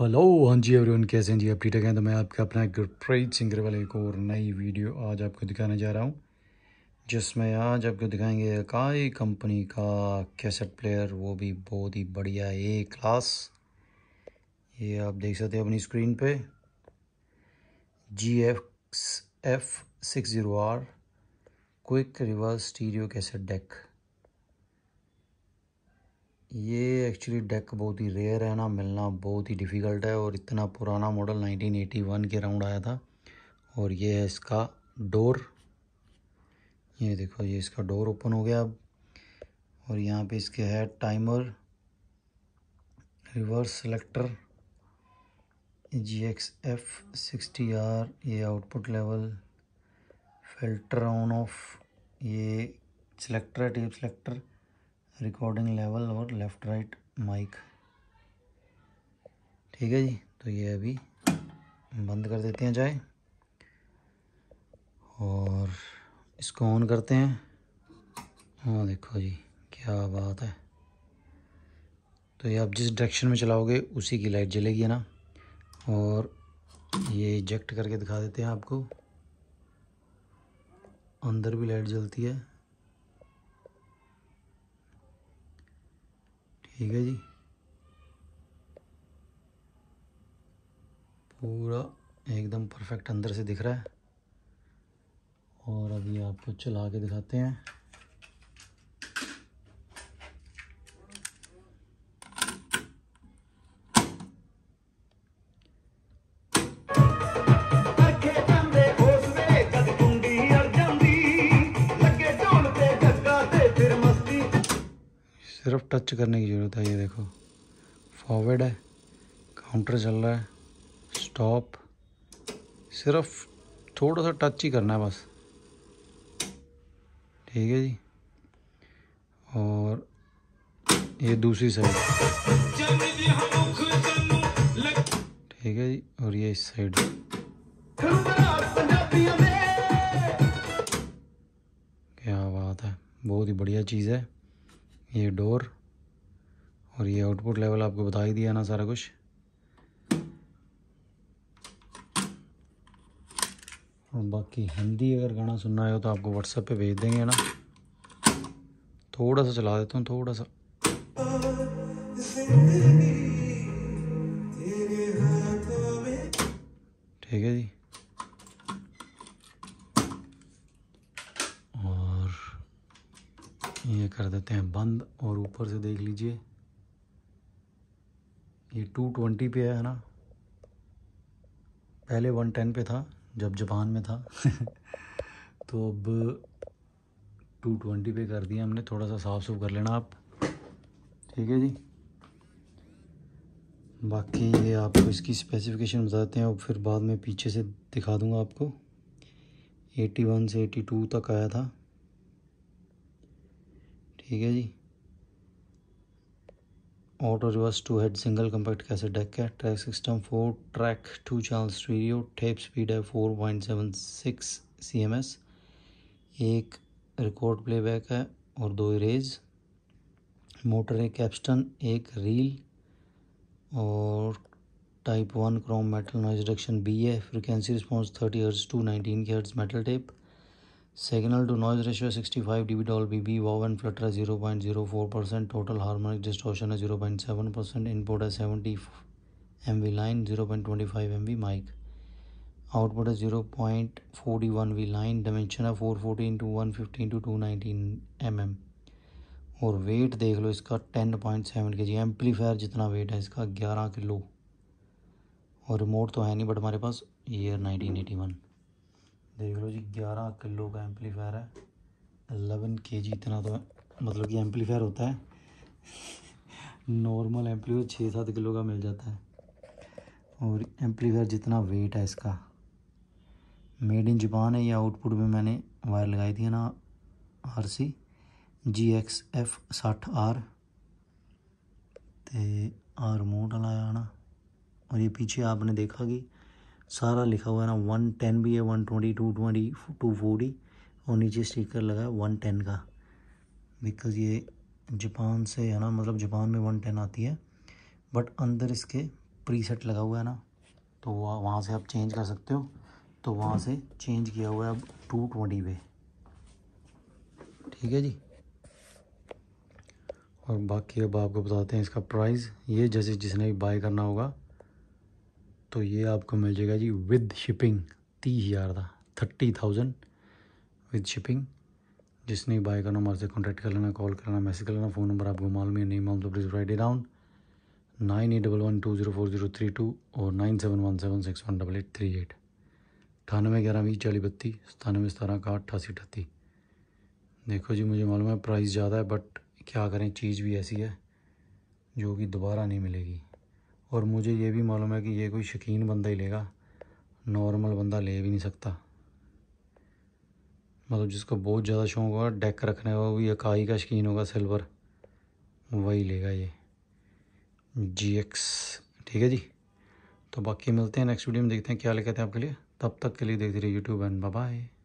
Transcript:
hello हाँ जी everyone कैसे हैं जी आप ठीक हैं तो मैं आपका अपना गुरप्रीत सिंगर वाले एक और नई वीडियो आज आपको दिखाने जा रहा हूँ जिसमें आज आपको दिखाएंगे अकाई कंपनी का कैसेट प्लेयर वो भी बहुत ही बढ़िया ए क्लास ये आप देख सकते हैं अपनी स्क्रीन पे G F F six zero R quick reverse stereo cassette deck ये एक्चुअली डेक बहुत ही रेयर है ना मिलना बहुत ही डिफ़िकल्ट है और इतना पुराना मॉडल 1981 के राउंड आया था और ये है इसका डोर ये देखो ये इसका डोर ओपन हो गया अब और यहाँ पे इसके है timer reverse selector G X F sixty R ये output level filter on off ये सिलेक्टर है टेप सिलेक्टर रिकॉर्डिंग लेवल और लेफ़्ट राइट माइक ठीक है जी तो ये अभी बंद कर देते हैं चाय और इसको ऑन करते हैं हाँ देखो जी क्या बात है तो ये आप जिस डायरेक्शन में चलाओगे उसी की लाइट जलेगी ना और ये इजेक्ट करके दिखा देते हैं आपको अंदर भी लाइट जलती है ठीक है जी पूरा एकदम परफेक्ट अंदर से दिख रहा है और अभी आपको चला के दिखाते हैं सिर्फ टच करने की ज़रूरत है ये देखो फॉरवर्ड है काउंटर चल रहा है स्टॉप सिर्फ थोड़ा सा टच ही करना है बस ठीक है जी और ये दूसरी साइड ठीक है जी और ये इस साइड क्या बात है बहुत ही बढ़िया चीज़ है ये डोर और ये आउटपुट लेवल आपको बता ही दिया ना सारा कुछ और बाकी हिंदी अगर गाना सुनना है तो आपको व्हाट्सएप पे भेज देंगे ना थोड़ा सा चला देता हूँ थोड़ा सा ये कर देते हैं बंद और ऊपर से देख लीजिए ये टू ट्वेंटी पे है ना पहले वन टेन पे था जब जापान में था तो अब टू ट्वेंटी पे कर दिया हमने थोड़ा सा साफ सुफ कर लेना आप ठीक है जी बाकी ये आपको इसकी स्पेसिफिकेशन बताते हैं और फिर बाद में पीछे से दिखा दूंगा आपको 81 से 82 तक आया था ठीक है जी auto reverse two head single compact cassette deck है track system four track two channel stereo tape speed है four point seven six C M S एक रिकॉर्ड प्लेबैक है और दो इरेज मोटर एक कैप्स्टन एक रील और type one chrome metal noise reduction B है frequency response thirty hertz to nineteen K hertz metal tape signal to noise ratio sixty five D B doll Dolby B wow and flutter है zero point zero four percent total harmonic distortion है zero point seven percent input है seventy M V line zero point twenty five M V mic output है zero point forty one V line dimension है four forty into one fifty into two nineteen M M और weight देख लो इसका ten point seven के जी amplifier जितना wait है इसका ग्यारह किलो और रिमोट तो है नहीं बट हमारे पास ईयर नाइनटीन एटी वन देख लो जी ग्यारह किलो का एम्पलीफायर है एलेवन के जी इतना तो मतलब कि एम्पलीफायर होता है नॉर्मल एम्पलीफायर छः सात किलो का मिल जाता है और एम्पलीफायर जितना वेट है इसका मेड इन जापान है ये आउटपुट में मैंने वायर लगाई थी ना R C G X F सठ आर तो आर मोट वाला ना और ये पीछे आपने देखा कि सारा लिखा हुआ है ना वन टेन भी है one twenty two twenty two forty और नीचे स्टिकर लगा है वन टेन का बिकॉज ये जापान से है ना मतलब जापान में वन टेन आती है बट अंदर इसके प्रीसेट लगा हुआ है ना तो वह वहाँ से आप चेंज कर सकते हो तो वहाँ से चेंज किया हुआ है अब टू ट्वेंटी पे ठीक है जी और बाकी अब आपको बताते हैं इसका प्राइस ये जैसे जिसने भी बाय करना होगा तो ये आपको मिल जाएगा जी विद शिपिंग तीस हज़ार का थर्टी थाउजेंड विद शिपिंग जिसने भी बाय करना हमारे से कॉन्टैक्ट कर लेना कॉल करना मैसेज कर लेना फ़ोन नंबर आपको मालूम है नहीं मालूम तो please write down nine eight double one two zero four zero three two और nine seven one seven six one double eight three eight अठानवे ग्यारह बीस चालीस बत्तीस सतानवे सतारह का अट्ठासी अठत्ती देखो जी मुझे मालूम है प्राइस ज़्यादा है बट क्या करें चीज़ भी ऐसी है जो कि दोबारा नहीं मिलेगी और मुझे ये भी मालूम है कि ये कोई शकीन बंदा ही लेगा नॉर्मल बंदा ले भी नहीं सकता मतलब जिसको बहुत ज़्यादा शौक होगा डेक रखने का भी अकाई का शौकीन होगा सिल्वर वही लेगा ये जी एक्स ठीक है जी तो बाकी मिलते हैं नेक्स्ट वीडियो में देखते हैं क्या लेकर थे आपके लिए तब तक के लिए देखते रहिए यूट्यूब एंड बाय